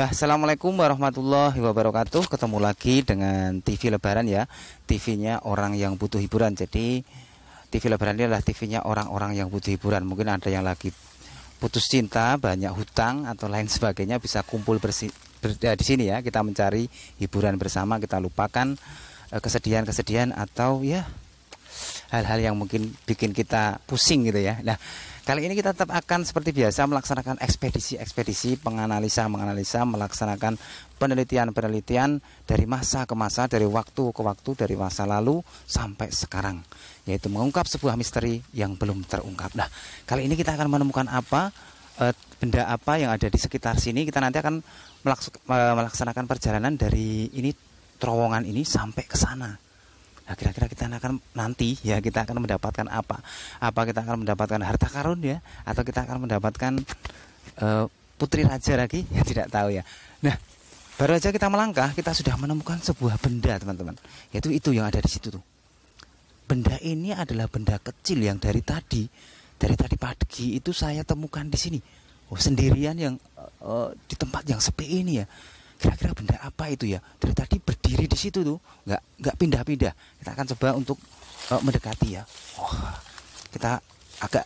Nah, assalamualaikum warahmatullahi wabarakatuh. Ketemu lagi dengan TV Lebaran ya. TV-nya orang yang butuh hiburan. Jadi TV Lebaran ini adalah TV-nya orang-orang yang butuh hiburan. Mungkin ada yang lagi putus cinta, banyak hutang atau lain sebagainya bisa kumpul bersi, ber, ya, di sini ya. Kita mencari hiburan bersama. Kita lupakan eh, kesedihan-kesedihan atau ya hal-hal yang mungkin bikin kita pusing gitu ya. Nah, kali ini kita tetap akan seperti biasa melaksanakan ekspedisi-ekspedisi, menganalisa menganalisa, melaksanakan penelitian-penelitian dari masa ke masa, dari waktu ke waktu, dari masa lalu sampai sekarang, yaitu mengungkap sebuah misteri yang belum terungkap. Nah, kali ini kita akan menemukan apa eh, benda apa yang ada di sekitar sini. Kita nanti akan eh, melaksanakan perjalanan dari ini terowongan ini sampai ke sana Nah, kira-kira kita akan nanti ya kita akan mendapatkan apa? Apa kita akan mendapatkan harta karun ya atau kita akan mendapatkan uh, putri raja lagi? Ya tidak tahu ya. Nah, baru saja kita melangkah, kita sudah menemukan sebuah benda, teman-teman. Yaitu itu yang ada di situ tuh. Benda ini adalah benda kecil yang dari tadi dari tadi pagi itu saya temukan di sini. Oh, sendirian yang uh, di tempat yang sepi ini ya kira-kira benda apa itu ya dari tadi berdiri di situ tuh nggak nggak pindah-pindah kita akan coba untuk uh, mendekati ya wah kita agak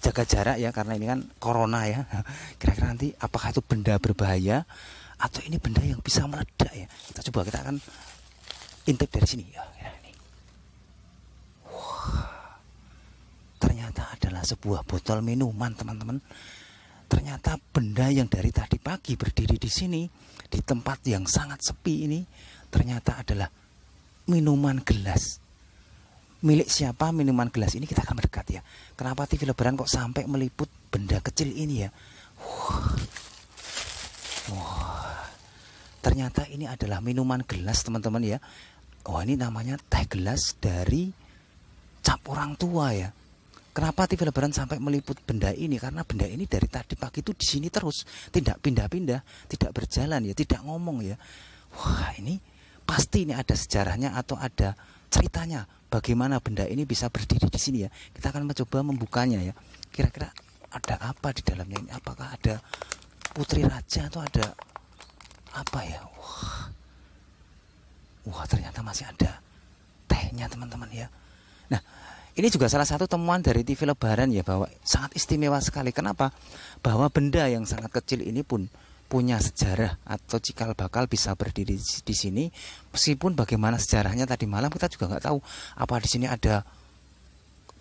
jaga jarak ya karena ini kan corona ya kira-kira nanti apakah itu benda berbahaya atau ini benda yang bisa meledak ya kita coba kita akan intip dari sini ya ternyata adalah sebuah botol minuman teman-teman ternyata benda yang dari tadi pagi berdiri di sini di tempat yang sangat sepi ini ternyata adalah minuman gelas. Milik siapa minuman gelas ini kita akan mendekat ya. Kenapa TV lebaran kok sampai meliput benda kecil ini ya? Wah. Wow. Ternyata ini adalah minuman gelas teman-teman ya. Wah oh, ini namanya teh gelas dari cap orang tua ya. Kenapa TV Lebaran sampai meliput benda ini? Karena benda ini dari tadi pagi itu di sini terus, tidak pindah-pindah, tidak berjalan ya, tidak ngomong ya. Wah, ini pasti ini ada sejarahnya atau ada ceritanya bagaimana benda ini bisa berdiri di sini ya. Kita akan mencoba membukanya ya. Kira-kira ada apa di dalamnya ini? Apakah ada putri raja atau ada apa ya? Wah. Wah, ternyata masih ada tehnya teman-teman ya. Nah, ini juga salah satu temuan dari TV Lebaran ya bahwa sangat istimewa sekali. Kenapa? Bahwa benda yang sangat kecil ini pun punya sejarah atau cikal bakal bisa berdiri di sini meskipun bagaimana sejarahnya tadi malam kita juga nggak tahu apa di sini ada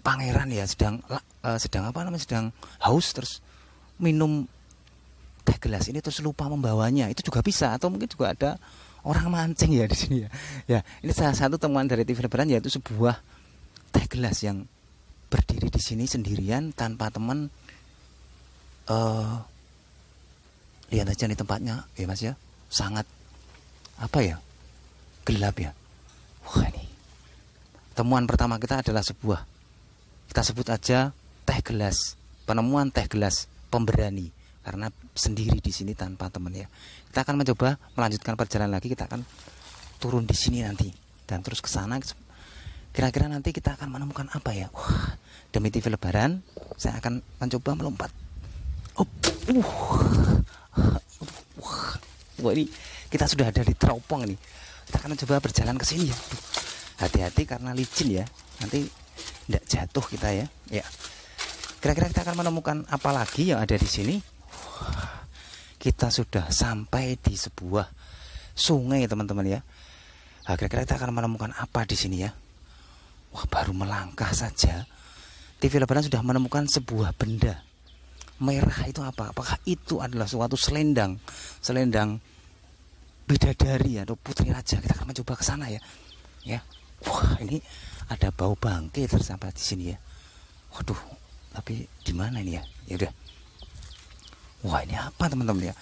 pangeran ya sedang uh, sedang apa namanya sedang haus terus minum teh gelas ini terus lupa membawanya itu juga bisa atau mungkin juga ada orang mancing ya di sini ya ya ini salah satu temuan dari TV Lebaran yaitu sebuah teh gelas yang berdiri di sini sendirian tanpa teman uh, lihat aja nih tempatnya ya mas ya sangat apa ya gelap ya wah ini temuan pertama kita adalah sebuah kita sebut aja teh gelas penemuan teh gelas pemberani karena sendiri di sini tanpa teman ya kita akan mencoba melanjutkan perjalanan lagi kita akan turun di sini nanti dan terus ke sana kira-kira nanti kita akan menemukan apa ya wah demi TV Lebaran saya akan mencoba melompat oh, wah, ini kita sudah ada di teropong ini kita akan coba berjalan ke sini ya hati-hati karena licin ya nanti tidak jatuh kita ya ya kira-kira kita akan menemukan apa lagi yang ada di sini kita sudah sampai di sebuah sungai teman-teman ya nah, kira-kira kita akan menemukan apa di sini ya Wah baru melangkah saja TV Lebaran sudah menemukan sebuah benda Merah itu apa? Apakah itu adalah suatu selendang Selendang bidadari atau putri raja Kita akan mencoba ke sana ya Ya, Wah ini ada bau bangke tersampai di sini ya Waduh tapi di mana ini ya? Ya udah. Wah ini apa teman-teman ya?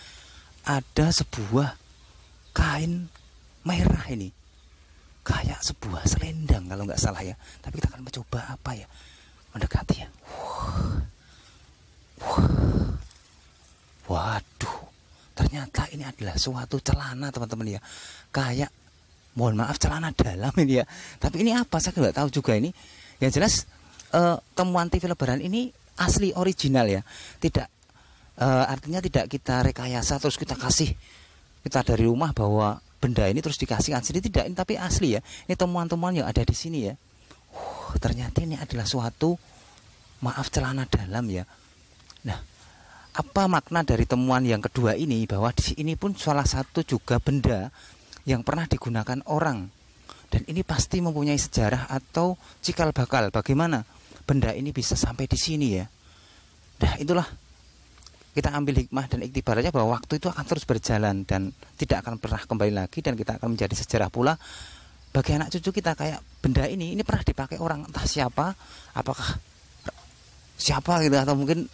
Ada sebuah kain merah ini kayak sebuah selendang kalau nggak salah ya tapi kita akan mencoba apa ya mendekati ya wow, wow, waduh ternyata ini adalah suatu celana teman-teman ya kayak mohon maaf celana dalam ini ya tapi ini apa saya nggak tahu juga ini yang jelas uh, temuan TV lebaran ini asli original ya tidak uh, artinya tidak kita rekayasa terus kita kasih kita dari rumah bahwa benda ini terus dikasihkan, asli tidak ini tapi asli ya ini temuan-temuan yang ada di sini ya uh, ternyata ini adalah suatu maaf celana dalam ya nah apa makna dari temuan yang kedua ini bahwa di sini pun salah satu juga benda yang pernah digunakan orang dan ini pasti mempunyai sejarah atau cikal bakal bagaimana benda ini bisa sampai di sini ya nah itulah kita ambil hikmah dan iktibarnya bahwa waktu itu akan terus berjalan dan tidak akan pernah kembali lagi dan kita akan menjadi sejarah pula bagi anak cucu kita kayak benda ini ini pernah dipakai orang entah siapa apakah siapa gitu atau mungkin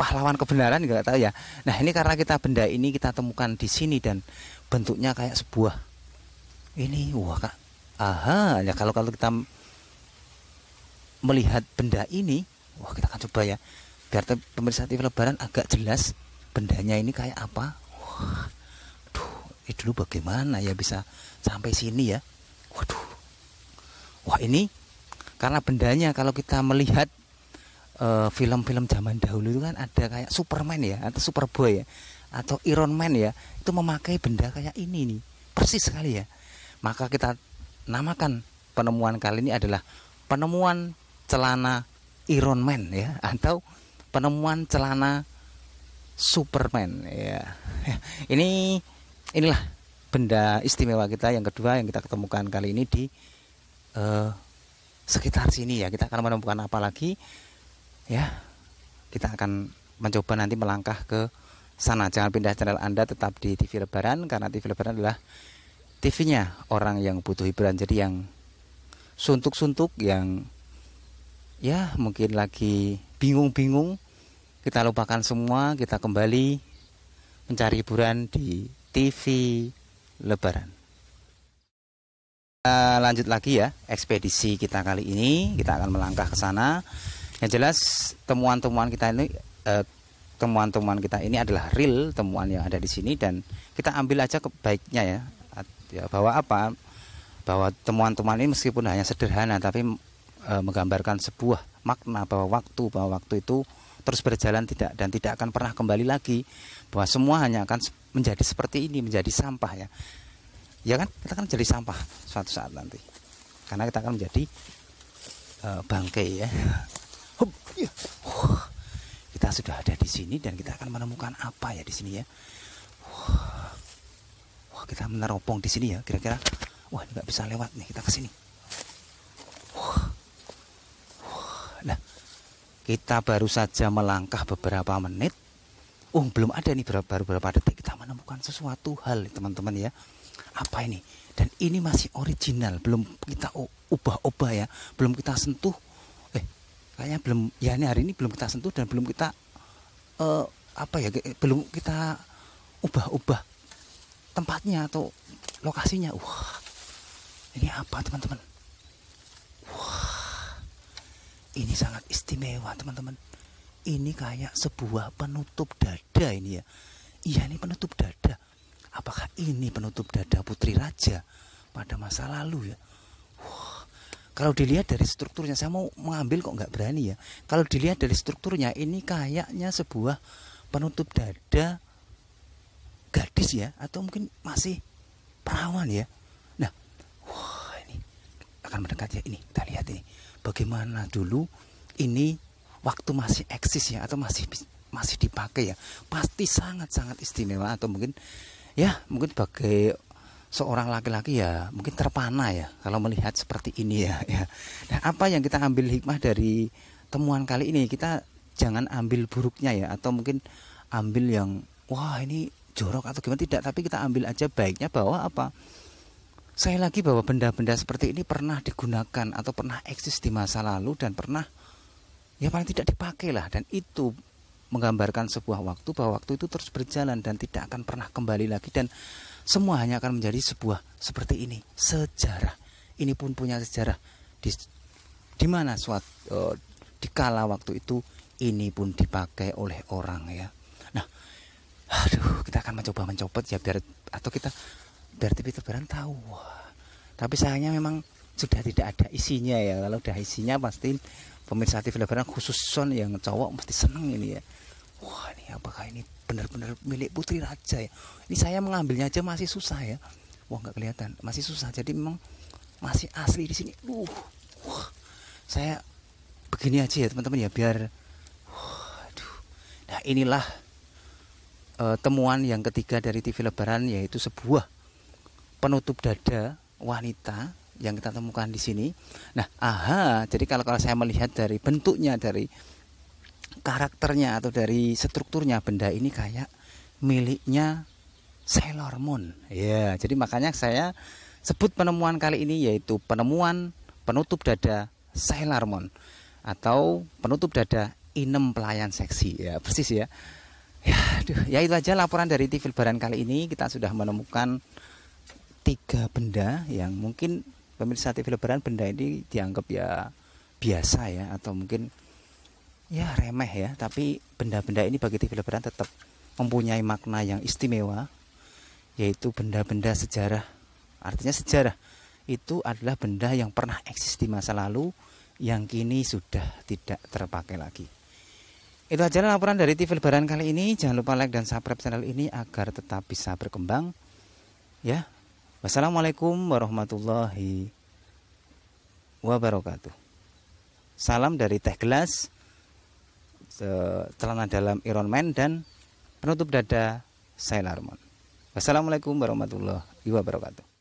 pahlawan kebenaran nggak tahu ya nah ini karena kita benda ini kita temukan di sini dan bentuknya kayak sebuah ini wah kak aha ya kalau kalau kita melihat benda ini wah kita akan coba ya biar pemirsa TV Lebaran agak jelas bendanya ini kayak apa. Wah, aduh, eh dulu bagaimana ya bisa sampai sini ya? Waduh, wah ini karena bendanya kalau kita melihat eh, film-film uh, zaman dahulu itu kan ada kayak Superman ya atau Superboy ya atau Iron Man ya itu memakai benda kayak ini nih persis sekali ya maka kita namakan penemuan kali ini adalah penemuan celana Iron Man ya atau penemuan celana Superman ya. Ini inilah benda istimewa kita yang kedua yang kita ketemukan kali ini di uh, sekitar sini ya. Kita akan menemukan apa lagi? Ya. Kita akan mencoba nanti melangkah ke sana. Jangan pindah channel Anda, tetap di TV Lebaran karena TV Lebaran adalah TV-nya orang yang butuh hiburan. Jadi yang suntuk-suntuk yang ya mungkin lagi bingung-bingung kita lupakan semua, kita kembali mencari hiburan di TV Lebaran. Kita lanjut lagi ya, ekspedisi kita kali ini, kita akan melangkah ke sana. Yang jelas temuan-temuan kita ini eh, temuan-temuan kita ini adalah real temuan yang ada di sini dan kita ambil aja kebaiknya ya. ya bahwa apa? Bahwa temuan-temuan ini meskipun hanya sederhana tapi eh, menggambarkan sebuah makna bahwa waktu bahwa waktu itu terus berjalan tidak dan tidak akan pernah kembali lagi bahwa semua hanya akan menjadi seperti ini menjadi sampah ya ya kan kita akan jadi sampah suatu saat nanti karena kita akan menjadi uh, bangkai ya uh, kita sudah ada di sini dan kita akan menemukan apa ya di sini ya wah uh, kita meneropong di sini ya kira-kira wah nggak bisa lewat nih kita ke sini kita baru saja melangkah beberapa menit oh belum ada nih baru, baru beberapa detik kita menemukan sesuatu hal teman-teman ya apa ini dan ini masih original belum kita ubah-ubah ya belum kita sentuh eh kayaknya belum ya ini hari ini belum kita sentuh dan belum kita uh, apa ya belum kita ubah-ubah tempatnya atau lokasinya wah ini apa teman-teman ini sangat istimewa teman-teman. Ini kayak sebuah penutup dada ini ya. Iya ini penutup dada. Apakah ini penutup dada putri raja pada masa lalu ya? Wah, kalau dilihat dari strukturnya saya mau mengambil kok nggak berani ya. Kalau dilihat dari strukturnya ini kayaknya sebuah penutup dada gadis ya atau mungkin masih perawan ya. Nah, wah ini akan mendekat ya ini. Kita lihat ini bagaimana dulu ini waktu masih eksis ya atau masih masih dipakai ya pasti sangat-sangat istimewa atau mungkin ya mungkin bagi seorang laki-laki ya mungkin terpana ya kalau melihat seperti ini ya, ya. Nah, apa yang kita ambil hikmah dari temuan kali ini kita jangan ambil buruknya ya atau mungkin ambil yang wah ini jorok atau gimana tidak tapi kita ambil aja baiknya bahwa apa saya lagi bahwa benda-benda seperti ini pernah digunakan atau pernah eksis di masa lalu dan pernah ya paling tidak dipakai lah dan itu menggambarkan sebuah waktu bahwa waktu itu terus berjalan dan tidak akan pernah kembali lagi dan semua hanya akan menjadi sebuah seperti ini sejarah ini pun punya sejarah di di mana suatu uh, e, di kala waktu itu ini pun dipakai oleh orang ya nah aduh kita akan mencoba mencopot ya biar atau kita berarti Peter Baran tahu wah tapi sayangnya memang sudah tidak ada isinya ya kalau udah isinya pasti pemirsa TV Lebaran khusus son yang cowok mesti seneng ini ya wah ini apakah ini benar-benar milik putri raja ya ini saya mengambilnya aja masih susah ya wah nggak kelihatan masih susah jadi memang masih asli di sini uh wah saya begini aja ya teman-teman ya biar waduh nah inilah uh, temuan yang ketiga dari TV Lebaran yaitu sebuah penutup dada wanita yang kita temukan di sini. Nah, aha, jadi kalau kalau saya melihat dari bentuknya dari karakternya atau dari strukturnya benda ini kayak miliknya Sailor Moon. Ya, jadi makanya saya sebut penemuan kali ini yaitu penemuan penutup dada Sailor Moon atau penutup dada inem pelayan seksi. Ya, persis ya. Ya, aduh, ya itu aja laporan dari TV Lebaran kali ini. Kita sudah menemukan tiga benda yang mungkin pemirsa TV Lebaran benda ini dianggap ya biasa ya atau mungkin ya remeh ya tapi benda-benda ini bagi TV Lebaran tetap mempunyai makna yang istimewa yaitu benda-benda sejarah artinya sejarah itu adalah benda yang pernah eksis di masa lalu yang kini sudah tidak terpakai lagi itu aja laporan dari TV Lebaran kali ini jangan lupa like dan subscribe channel ini agar tetap bisa berkembang ya Wassalamualaikum warahmatullahi wabarakatuh. Salam dari Teh Gelas, celana dalam Iron Man dan penutup dada Sailor Moon. Wassalamualaikum warahmatullahi wabarakatuh.